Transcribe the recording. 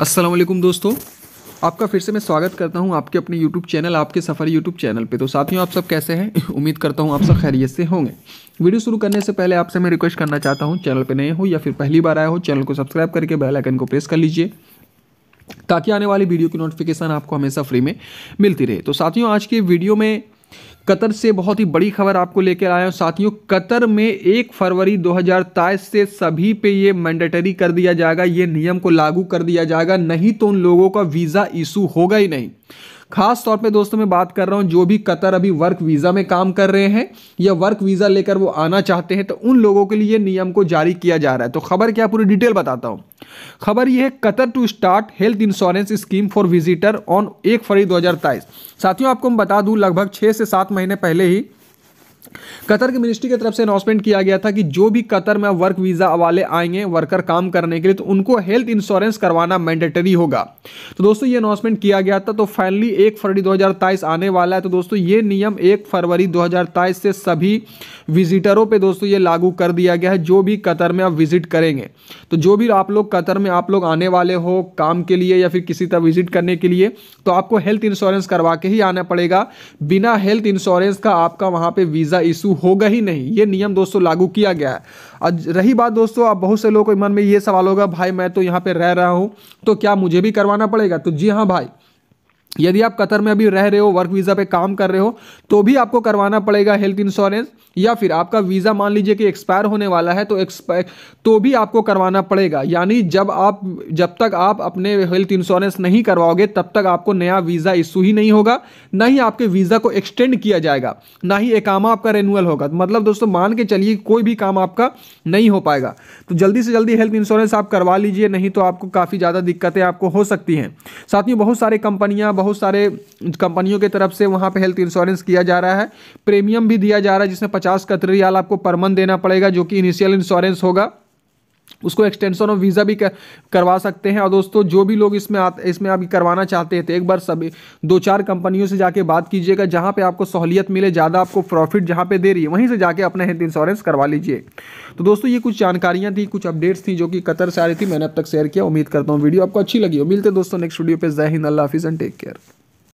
असलम दोस्तों आपका फिर से मैं स्वागत करता हूं आपके अपने YouTube चैनल आपके सफ़र YouTube चैनल पे तो साथियों आप सब कैसे हैं उम्मीद करता हूं आप सब खैरियत से होंगे वीडियो शुरू करने से पहले आपसे मैं रिक्वेस्ट करना चाहता हूं चैनल पे नए हो या फिर पहली बार आया हो चैनल को सब्सक्राइब करके बेल आइकन को प्रेस कर लीजिए ताकि आने वाली वीडियो की नोटिफिकेशन आपको हमेशा फ्री में मिलती रहे तो साथियों आज के वीडियो में कतर से बहुत ही बड़ी खबर आपको लेकर आया हूँ साथियों कतर में एक फरवरी दो से सभी पे ये मैंडेटरी कर दिया जाएगा ये नियम को लागू कर दिया जाएगा नहीं तो उन लोगों का वीज़ा इशू होगा ही नहीं खास तौर पे दोस्तों मैं बात कर रहा हूँ जो भी कतर अभी वर्क वीज़ा में काम कर रहे हैं या वर्क वीज़ा लेकर वो आना चाहते हैं तो उन लोगों के लिए नियम को जारी किया जा रहा है तो खबर क्या पूरी डिटेल बताता हूँ खबर यह है Qatar to start health insurance scheme for visitor on एक फरवरी दो साथियों आपको हम बता दूँ लगभग छः से सात महीने पहले ही कतर की मिनिस्ट्री की तरफ से अनाउंसमेंट किया गया था कि जो भी कतर में वर्क वीज़ा वाले आएंगे वर्कर काम करने के लिए तो उनको हेल्थ इंश्योरेंस करवाना मैंडेटरी होगा तो दोस्तों ये अनाउंसमेंट किया गया था तो फाइनली एक फरवरी 2023 आने वाला है तो दोस्तों ये नियम एक फरवरी 2023 से सभी विजिटरों पे दोस्तों ये लागू कर दिया गया है जो भी कतर में आप विजिट करेंगे तो जो भी आप लोग कतर में आप लोग आने वाले हो काम के लिए या फिर किसी तरह विजिट करने के लिए तो आपको हेल्थ इंश्योरेंस करवा के ही आना पड़ेगा बिना हेल्थ इंश्योरेंस का आपका वहाँ पर वीज़ा इशू होगा ही नहीं ये नियम दोस्तों लागू किया गया है और रही बात दोस्तों आप बहुत से लोगों के मन में ये सवाल होगा भाई मैं तो यहाँ पर रह रहा हूँ तो क्या मुझे भी करवाना पड़ेगा तो जी हाँ भाई यदि आप कतर में अभी रह रहे हो वर्क वीज़ा पे काम कर रहे हो तो भी आपको करवाना पड़ेगा हेल्थ इंश्योरेंस या फिर आपका वीज़ा मान लीजिए कि एक्सपायर होने वाला है तो एक्सपायर तो भी आपको करवाना पड़ेगा यानी जब आप जब तक आप अपने हेल्थ इंश्योरेंस नहीं करवाओगे तब तक आपको नया वीज़ा इशू ही नहीं होगा ना ही आपके वीज़ा को एक्सटेंड किया जाएगा ना ही एकामा आपका रेन्यूअल होगा मतलब दोस्तों मान के चलिए कोई भी काम आपका नहीं हो पाएगा तो जल्दी से जल्दी हेल्थ इंश्योरेंस आप करवा लीजिए नहीं तो आपको काफ़ी ज़्यादा दिक्कतें आपको हो सकती हैं साथ ही बहुत सारी कंपनियाँ बहुत बहुत सारे कंपनियों की तरफ से वहाँ पे हेल्थ इंश्योरेंस किया जा रहा है प्रीमियम भी दिया जा रहा है जिसमें पचास कतरियाल आपको पर मंथ देना पड़ेगा जो कि इनिशियल इंश्योरेंस होगा उसको एक्सटेंशन ऑफ वीज़ा भी कर, करवा सकते हैं और दोस्तों जो भी लोग इसमें आते इसमें अभी करवाना चाहते हैं तो एक बार सभी दो चार कंपनियों से जाके बात कीजिएगा जहाँ पे आपको सहूलियत मिले ज़्यादा आपको प्रॉफिट जहाँ पे दे रही है वहीं से जाके अपना हेल्थ इंश्योरेंस करवा लीजिए तो दोस्तों ये कुछ जानकारियाँ थी कुछ अपडेट्स थी जो कि कतर से आ रही थी मैंने अब तक शेयर किया उम्मीद करता हूँ वीडियो आपको अच्छी लगी हो मिलते दोस्तों नेक्स्ट वीडियो पर जय हिंद अल्लाह हाफिज़ एंड टेक केयर